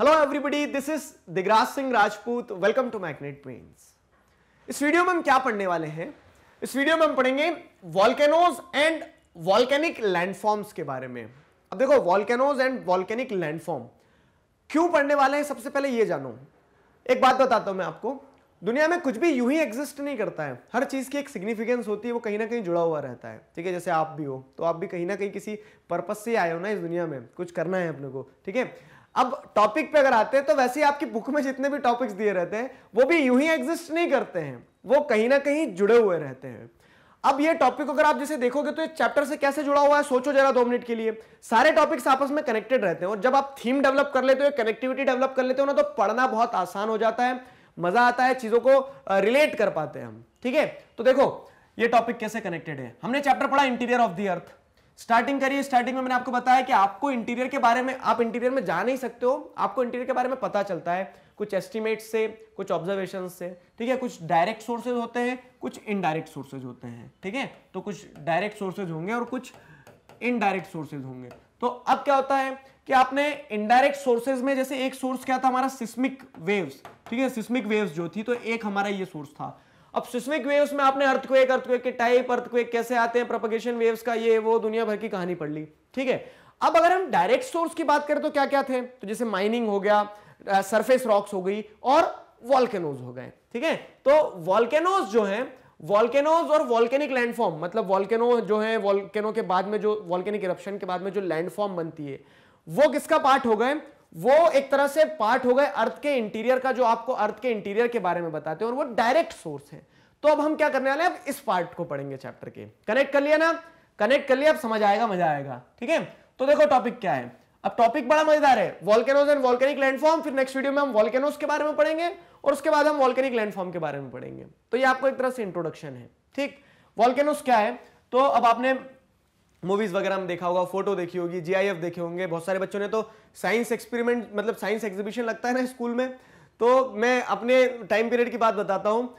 hello everybody this is Digraj Singh Rajput welcome to magnet brains इस video में हम क्या पढ़ने वाले हैं इस वीडियो में हम पढ़ेंगे वॉल्केनोज एंड वॉल्केनिक लैंडफॉर्म्स के बारे में अब देखो वॉल्केनोज एंड वॉल्केनिक लैंडफॉर्म क्यों पढ़ने वाले हैं सबसे पहले ये जानो एक बात बताता हूँ मैं आपको दुनिया में कुछ भी यूं ही एग्जिस्ट नहीं करता है हर चीज़ की एक सिग्निफिकेंस होती है वो कहीं ना कहीं जुड़ा हुआ रहता है ठीक है जैसे आप भी हो तो आप भी कहीं ना कहीं किसी पर्पस से आए हो ना इस दुनिया में कुछ करना है अपने को ठीक है अब टॉपिक पे अगर आते हैं तो वैसे ही आपकी बुक में जितने भी टॉपिक्स दिए रहते हैं वो भी यूं ही एग्जिस्ट नहीं करते हैं वो कहीं ना कहीं जुड़े हुए रहते हैं अब ये टॉपिक अगर आप जैसे देखोगे तो ये चैप्टर से कैसे जुड़ा हुआ है सोचो जरा दो मिनट के लिए सारे टॉपिक्स आपस में कनेक्टेड रहते हैं और जब आप थीम डेवलप कर लेते हो कनेक्टिविटी डेवलप कर लेते हो ना तो पढ़ना बहुत आसान हो जाता है मजा आता है चीजों को रिलेट कर पाते हैं हम ठीक है तो देखो ये टॉपिक कैसे कनेक्टेड है हमने चैप्टर पढ़ा interior of the earth starting करिए स्टार्टिंग में मैंने आपको बताया कि आपको इंटीरियर के बारे में आप इंटीरियर में जा नहीं सकते हो आपको इंटीरियर के बारे में पता चलता है कुछ एस्टिमेट से कुछ ऑब्जर्वेशन से ठीक है कुछ डायरेक्ट सोर्सेज होते हैं कुछ इनडायरेक्ट सोर्सेज होते हैं ठीक है तो कुछ डायरेक्ट सोर्सेज होंगे और कुछ इनडायरेक्ट सोर्सेज होंगे तो अब क्या होता है कि आपने इनडायरेक्ट सोर्सेज में जैसे एक सोर्स क्या था हमारा सिस्मिक वेव्स ठीक है सिस्मिक वेव्स जो थी तो एक हमारा ये सोर्स था अब सिस्मिक वेव्स में आपने अर्थक्वेक अर्थक्वेक के टाइप अर्थक्वेक कैसे आते हैं प्रोपगेशन वेव्स का ये वो दुनिया भर की कहानी पढ़ ली ठीक है अब अगर हम डायरेक्ट सोर्स की बात करें तो क्या क्या थे तो जैसे माइनिंग हो गया सरफेस रॉक्स हो गई और वॉल्केनोज हो गए ठीक है तो वॉल्केनोज जो है वॉल्केनोज और वॉल्केनिक लैंडफॉर्म मतलब वॉल्केनो जो है वॉल्केनो के बाद में जो वॉल्केनिक इरप्शन के बाद में जो लैंडफॉर्म बनती है वो किसका पार्ट हो गए वो एक तरह से पार्ट हो गए अर्थ के इंटीरियर का जो आपको अर्थ के इंटीरियर के बारे में बताते हैं और वो डायरेक्ट सोर्स है तो अब हम क्या करने वाले हैं अब इस पार्ट को पढ़ेंगे चैप्टर के कनेक्ट कर लिया ना कनेक्ट कर लिया अब समझ आएगा मजा आएगा ठीक है तो देखो टॉपिक क्या है अब टॉपिक बड़ा मजेदार है वॉल्केनोज एंड वॉल्केनिक लैंडफॉर्म फिर नेक्स्ट वीडियो में हम वॉल्केनोज के बारे में पढ़ेंगे और उसके बाद हम वॉल्केनिक लैंडफॉर्म के बारे में पढ़ेंगे तो ये आपको एक तरह से इंट्रोडक्शन है ठीक वॉल्केनोज क्या है तो अब आपने मूवीज वगैरह हम देखा होगा फोटो देखी होगी जीआईएफ देखे होंगे बहुत सारे बच्चों ने तो साइंस एक्सपेरिमेंट मतलब साइंस एग्जीबिशन लगता है ना स्कूल में तो मैं अपने टाइम पीरियड की बात बताता हूँ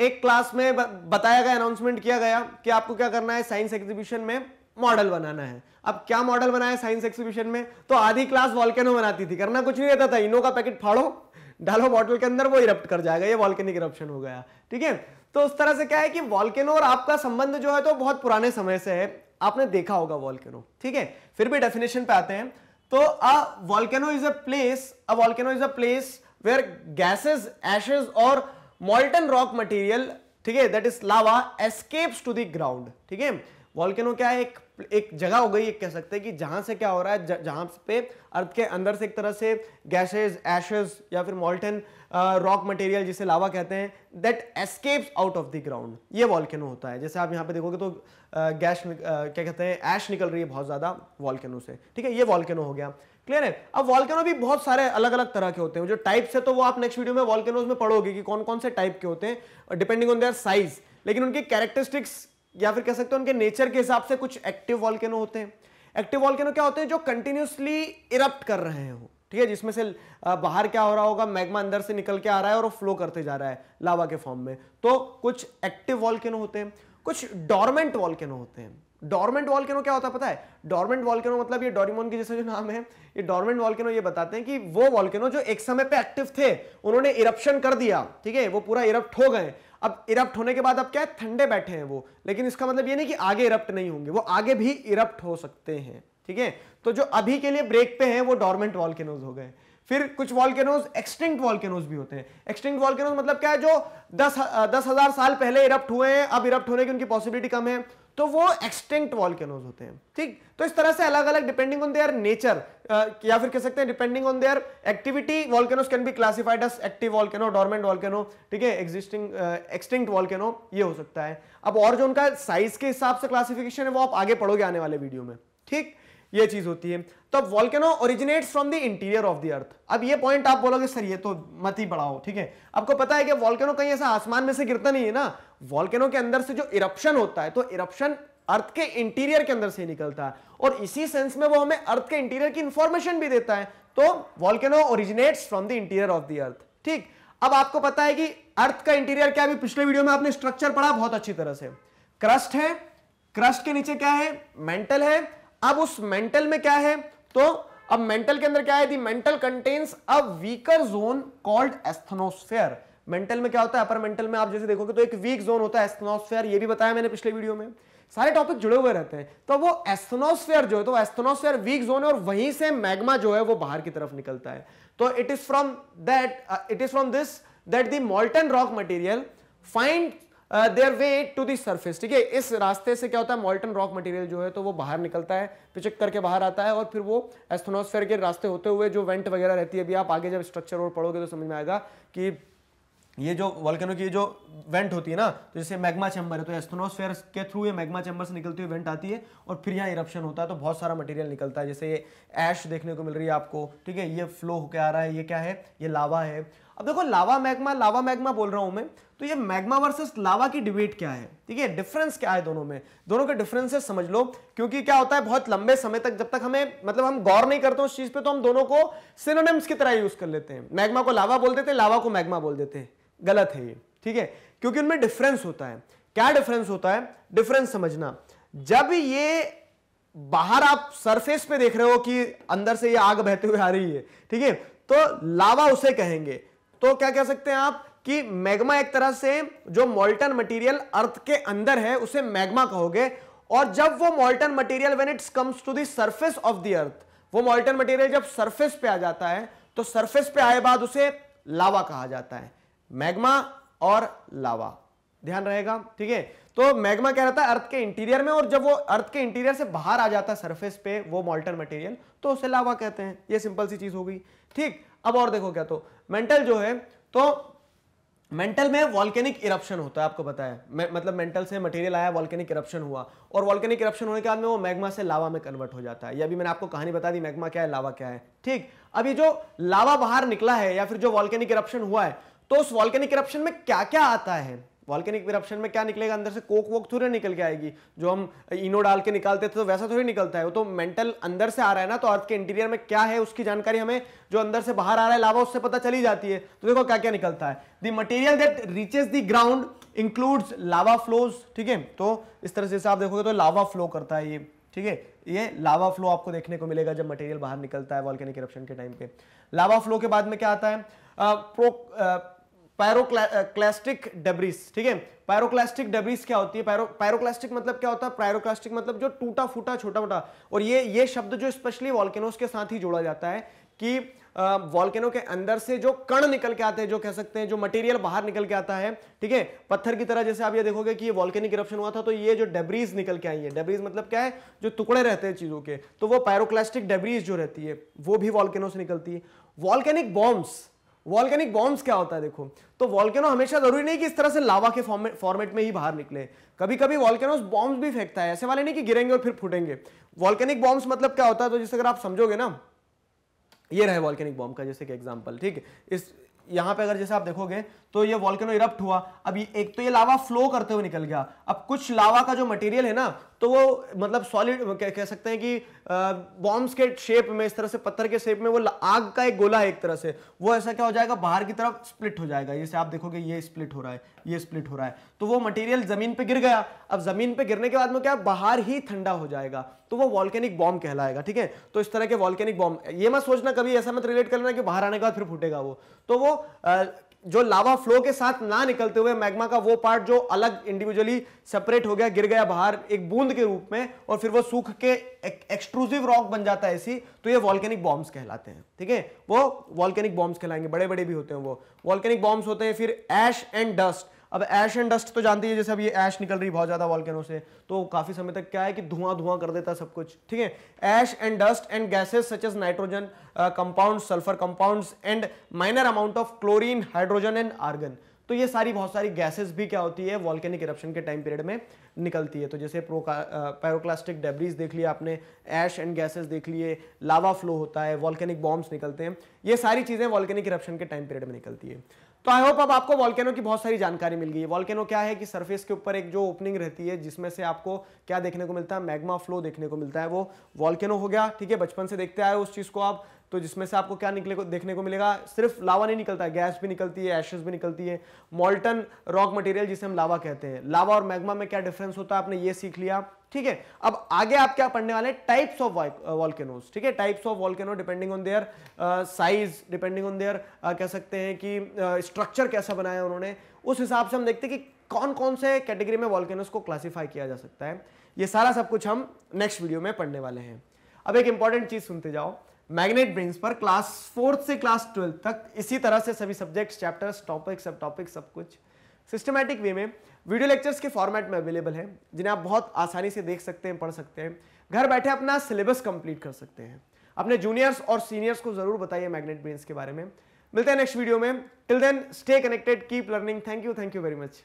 एक क्लास में बताया गया अनाउंसमेंट किया गया कि आपको क्या करना है साइंस एग्जीबिशन में मॉडल बनाना है अब क्या मॉडल बनाया साइंस एग्जीबिशन में तो आधी क्लास वॉल्केनो बनाती थी करना कुछ नहीं रहता था इनो का पैकेट फाड़ो डालो बॉटल के अंदर वो इरप्ट कर जाएगा ये वॉल्केनिक इरप्शन हो गया ठीक है तो उस तरह से क्या है कि वॉल्केनो और आपका संबंध जो है तो बहुत पुराने समय से है आपने देखा होगा वॉल्केनो ठीक है फिर भी डेफिनेशन पे आते हैं तो a volcano is a place a volcano is a place where gases ashes और मॉल्टन रॉक मटेरियल ठीक है that is lava escapes to the ground ठीक है वॉल्केनो क्या है एक एक जगह हो गई एक कह सकते हैं कि जहां से क्या हो रहा है जहां पे अर्थ के अंदर से एक तरह से गैसेज एशेज या फिर मॉल्टन रॉक मटेरियल जिसे लावा कहते हैं that escapes out of the ground ये वॉल्केनो होता है जैसे आप यहाँ पे देखोगे तो गैस uh, क्या कहते हैं ऐश निकल रही है बहुत ज़्यादा वॉल्केनो से ठीक है ये वॉल्केनो हो गया क्लियर है अब वॉल्केनो भी बहुत सारे अलग अलग तरह के होते हैं जो टाइप्स है तो वो आप नेक्स्ट वीडियो में वॉल्केनोज में पढ़ोगे कि कौन कौन से टाइप के होते हैं डिपेंडिंग ऑन देयर साइज लेकिन उनकी कैरेक्टरिस्टिक्स या फिर कह सकते हो उनके नेचर के हिसाब से कुछ एक्टिव वॉल्केनो होते हैं एक्टिव वॉल्केनो क्या होते हैं जो कंटिन्यूसली इरप्ट कर रहे हो ठीक है जिसमें से बाहर क्या हो रहा होगा मैग्मा अंदर से निकल के आ रहा है और वो फ्लो करते जा रहा है लावा के फॉर्म में तो कुछ एक्टिव वॉल्केनो होते हैं कुछ डॉर्मेंट वॉल्केनो होते हैं डॉर्मेंट वॉल्केनो क्या होता है पता है डॉर्मेंट वॉल्केनो मतलब ये डोरीमोन के जैसे जो नाम है ये डॉर्मेंट वॉल्केनो ये बताते हैं कि वो वॉल्केनो जो एक समय पे एक्टिव थे उन्होंने इरप्शन कर दिया ठीक है वो पूरा इरप्ट हो गए अब इरप्ट होने के बाद अब क्या है ठंडे बैठे हैं वो लेकिन इसका मतलब ये नहीं कि आगे इरप्ट नहीं होंगे वो आगे भी इरप्ट हो सकते हैं ठीक है तो जो अभी के लिए ब्रेक पे हैं वो डॉर्मेंट वॉल्केनोज हो गए फिर कुछ वॉल्केनोज एक्सटिंक्ट वॉल्केनोज भी होते हैं एक्सटिंक्ट वॉल्केनोज मतलब क्या है जो दस दस हजार साल पहले इरप्ट हुए हैं अब इरप्ट होने की उनकी पॉसिबिलिटी कम है तो वो एक्सटिंक्ट वॉल्केनोज होते हैं ठीक तो इस तरह से अलग अलग डिपेंडिंग ऑन देयर नेचर या फिर कह सकते हैं depending on their activity volcanoes can be classified as active volcano dormant volcano ठीक है एक्जिस्टिंग एक्सटिंक्ट वॉल्केनो ये हो सकता है अब और जो उनका साइज के हिसाब से क्लासिफिकेशन है वो आप आगे पढ़ोगे आने वाले वीडियो में ठीक ये चीज होती है तो volcano originates from the interior of the earth अब ये पॉइंट आप बोलोगे सर ये तो मत ही बढ़ाओ ठीक है आपको पता है कि वॉल्केनो कहीं ऐसा आसमान में से गिरता नहीं है ना वॉल्केनो के अंदर से जो इरप्शन होता है तो इरप्शन अर्थ के इंटीरियर के अंदर से निकलता है और इसी सेंस में वो हमें अर्थ के इंटीरियर की इंफॉर्मेशन भी देता है तो volcano originates from the interior of the earth ठीक अब आपको पता है कि अर्थ का इंटीरियर क्या अभी पिछले वीडियो में आपने स्ट्रक्चर पढ़ा बहुत अच्छी तरह से क्रस्ट है क्रस्ट के नीचे क्या है मेंटल है अब उस मेंटल में क्या है तो अब मेंटल के अंदर क्या है mantle contains a weaker zone called asthenosphere mantle में क्या होता है अपर मेंटल में आप जैसे देखोगे तो एक वीक जोन होता है एस्थनोस्फेयर ये भी बताया मैंने पिछले वीडियो में सारे टॉपिक जुड़े हुए रहते हैं तो वो एस्थनोस्फेयर जो है तो एस्थनोस्फेयर वीक जोन है और वहीं से मैग्मा जो है वो बाहर की तरफ निकलता है तो it is from that it is from this that the molten rock material find their way to the surface ठीक है इस रास्ते से क्या होता है मॉल्टन रॉक मटेरियल जो है तो वो बाहर निकलता है पिचक करके बाहर आता है और फिर वो एस्थोनोस्फेयर के रास्ते होते हुए जो वेंट वगैरह रहती है अभी आप आगे जब स्ट्रक्चर और पढ़ोगे तो समझ में आएगा कि ये जो वॉल्केनो की जो वेंट होती है ना तो जैसे मैग्मा चैम्बर है तो एस्थोनोस्फेयर के थ्रू ये मैग्मा चैम्बर से निकलती हुई वेंट आती है और फिर यहाँ इरप्शन होता है तो बहुत सारा मटेरियल निकलता है जैसे ये ऐश देखने को मिल रही है आपको ठीक है ये फ्लो होकर आ रहा है ये क्या है ये लावा है अब देखो लावा मैग्मा लावा मैग्मा बोल रहा हूं मैं तो ये मैग्मा वर्सेस लावा की डिबेट क्या है ठीक है डिफरेंस क्या है दोनों में दोनों के डिफरेंसेस समझ लो क्योंकि क्या होता है बहुत लंबे समय तक जब तक हमें मतलब हम गौर नहीं करते उस चीज पे तो हम दोनों को सिनोनिम्स की तरह यूज कर लेते हैं मैग्मा को लावा बोल देते हैं लावा को मैग्मा बोल देते हैं गलत है ये ठीक है क्योंकि उनमें डिफरेंस होता है क्या डिफरेंस होता है डिफरेंस समझना जब ये बाहर आप सरफेस पे देख रहे हो कि अंदर से ये आग बहते हुए आ रही है ठीक है तो लावा उसे कहेंगे तो क्या कह सकते हैं आप कि मैग्मा एक तरह से जो मोल्टन मटेरियल अर्थ के अंदर है उसे मैग्मा कहोगे और जब वो molten material when its comes to the surface of the earth वो मोल्टन मटेरियल जब सरफेस पे आ जाता है तो सरफेस पे आए बाद उसे लावा कहा जाता है मैग्मा और लावा ध्यान रहेगा ठीक है तो मैग्मा क्या रहता है अर्थ के इंटीरियर में और जब वो अर्थ के इंटीरियर से बाहर आ जाता है सरफेस पे वो मोल्टन मटेरियल तो उसे लावा कहते हैं ये सिंपल सी चीज हो गई ठीक अब और देखो क्या तो मेंटल जो है तो मेंटल में वॉल्केनिक इरप्शन होता है आपको बताया मतलब मेंटल से मटेरियल आया वॉल्केनिक इरप्शन हुआ और वॉल्केनिक इरप्शन होने के बाद में वो मैग्मा से लावा में कन्वर्ट हो जाता है ये अभी मैंने आपको कहानी बता दी मैग्मा क्या है लावा क्या है ठीक अब ये जो लावा बाहर निकला है या फिर जो वॉल्केनिक इरप्शन हुआ है तो उस वॉल्केनिक इरप्शन में क्या क्या आता है वॉल्केनिक इरप्शन में क्या निकलेगा अंदर से कोक वोक थोड़ी निकल के आएगी जो हम इनो डाल के निकालते थे तो वैसा थोड़ी निकलता है वो तो मेंटल अंदर से आ रहा है ना तो अर्थ के इंटीरियर में क्या है उसकी जानकारी हमें जो अंदर से बाहर आ रहा है लावा उससे पता चली जाती है तो देखो क्या क्या निकलता है the material that reaches the ground includes lava flows ठीक है तो इस तरह से आप देखोगे तो लावा फ्लो करता है ये ठीक है ये लावा फ्लो आपको देखने को मिलेगा जब मटेरियल बाहर निकलता है वॉल्केनिक इरप्शन के टाइम पे लावा फ्लो के बाद में क्या आता है प्रो पैरोक्लास्टिक डेब्रिस ठीक है पैरोक्लास्टिक डेब्रिस क्या होती है पैरोक्लास्टिक मतलब क्या होता है पैरोक्लास्टिक मतलब जो टूटा फूटा छोटा मोटा और ये ये शब्द जो स्पेशली वॉल्केनोस के साथ ही जोड़ा जाता है कि वॉल्केनो के अंदर से जो कण निकल के आते हैं जो कह सकते हैं जो मटेरियल बाहर निकल के आता है ठीक है पत्थर की तरह जैसे आप ये देखोगे कि ये वॉल्केनिक इरप्शन हुआ था तो ये जो डेब्रीज निकल के आई है डेब्रीज मतलब क्या है जो टुकड़े रहते हैं चीज़ों के तो वो पैरोक्लास्टिक डेब्रीज जो रहती है वो भी वॉल्केनो से निकलती है वॉल्केनिक बॉम्ब्स वॉल्केनिक बॉम्ब्स क्या होता है देखो तो वॉल्केनो हमेशा जरूरी नहीं कि इस तरह से लावा के फॉर्मेट में ही बाहर निकले कभी कभी वॉल्केनोज बॉम्ब्स भी फेंकता है ऐसे वाले नहीं कि गिरेंगे और फिर फूटेंगे वॉल्केनिक बॉम्ब्स मतलब क्या होता है तो जैसे अगर आप समझोगे ना ये रहे वॉल्केनिक बॉम्ब का जैसे कि एग्जाम्पल ठीक है इस यहां पे अगर जैसे आप देखोगे तो ये वॉल्केनो इरप्ट हुआ अब ये एक तो ये लावा फ्लो करते हुए निकल गया अब कुछ लावा का जो मटेरियल है ना तो वो मतलब सॉलिड कह, कह सकते हैं कि बॉम्ब्स के शेप में इस तरह से पत्थर के शेप में वो आग का एक गोला है एक तरह से वो ऐसा क्या हो जाएगा बाहर की तरफ स्प्लिट हो जाएगा जैसे आप देखोगे ये स्प्लिट हो रहा है ये स्प्लिट हो रहा है तो वो मटेरियल जमीन पे गिर गया अब जमीन पे गिरने के बाद में क्या बाहर ही ठंडा हो जाएगा तो वो वॉल्केनिक बॉम्ब कहलाएगा ठीक है तो इस तरह के वॉल्केनिक बॉम्ब ये मत सोचना कभी ऐसा मत रिलेट करना कि बाहर आने के बाद फिर फूटेगा वो तो वो जो लावा फ्लो के साथ ना निकलते हुए मैग्मा का वो पार्ट जो अलग इंडिविजुअली सेपरेट हो गया गिर गया बाहर एक बूंद के रूप में और फिर वो सूख के एक्सक्लूसिव रॉक बन जाता है ऐसी तो ये वॉल्केनिक बॉम्ब्स कहलाते हैं ठीक है वो वॉल्केनिक बॉम्ब्स कहलाएंगे बड़े बड़े भी होते हैं वो वॉल्केनिक बॉम्ब्स होते हैं फिर एश एंड डस्ट अब ऐश एंड डस्ट तो जानती है जैसे अब ये ऐश निकल रही बहुत ज़्यादा वॉल्केनो से तो काफ़ी समय तक क्या है कि धुआं धुआं कर देता है सब कुछ ठीक है ash and dust and gases such as nitrogen compound sulphur compounds and minor amount of chlorine hydrogen and argon तो ये सारी बहुत सारी गैसेस भी क्या होती है वॉल्केनिक इरप्शन के टाइम पीरियड में निकलती है तो जैसे पैरोक्लास्टिक डेब्रीज uh, देख लिया आपने ऐश एंड गैसेस देख लिए लावा फ्लो होता है वॉल्केनिक बॉम्ब्स निकलते हैं ये सारी चीज़ें वॉल्केनिक इरप्शन के टाइम पीरियड में निकलती है तो आई होप अब आपको वॉल्केनो की बहुत सारी जानकारी मिल गई है वॉल्केनो क्या है कि सरफेस के ऊपर एक जो ओपनिंग रहती है जिसमें से आपको क्या देखने को मिलता है मैग्मा फ्लो देखने को मिलता है वो वॉल्केनो हो गया ठीक है बचपन से देखते आए उस चीज़ को आप तो जिसमें से आपको क्या निकले को देखने को मिलेगा सिर्फ लावा नहीं निकलता है गैस भी निकलती है एशेस भी निकलती है मॉल्टन रॉक मटेरियल जिसे हम लावा कहते हैं लावा और मैग्मा में क्या डिफरेंस होता है आपने ये सीख लिया ठीक है अब आगे आप क्या पढ़ने वाले टाइप्स ऑफ वॉल्केनोज ठीक है types of volcano depending on their size depending on their कह सकते हैं कि स्ट्रक्चर uh, कैसा बनाया उन्होंने उस हिसाब से हम देखते हैं कि कौन कौन से कैटेगरी में वॉल्केनोज को क्लासीफाई किया जा सकता है ये सारा सब कुछ हम नेक्स्ट वीडियो में पढ़ने वाले हैं अब एक इंपॉर्टेंट चीज सुनते जाओ मैग्नेट ब्रेन्स पर क्लास फोर्थ से क्लास ट्वेल्थ तक इसी तरह से सभी सब्जेक्ट्स चैप्टर्स टॉपिक सब टॉपिक सब कुछ सिस्टमैटिक वे में वीडियो लेक्चर्स के फॉर्मेट में अवेलेबल है जिन्हें आप बहुत आसानी से देख सकते हैं पढ़ सकते हैं घर बैठे अपना सिलेबस कंप्लीट कर सकते हैं अपने जूनियर्स और सीनियर्स को जरूर बताइए मैग्नेट ब्रेन्स के बारे में मिलते हैं नेक्स्ट वीडियो में till then stay connected keep learning thank you thank you very much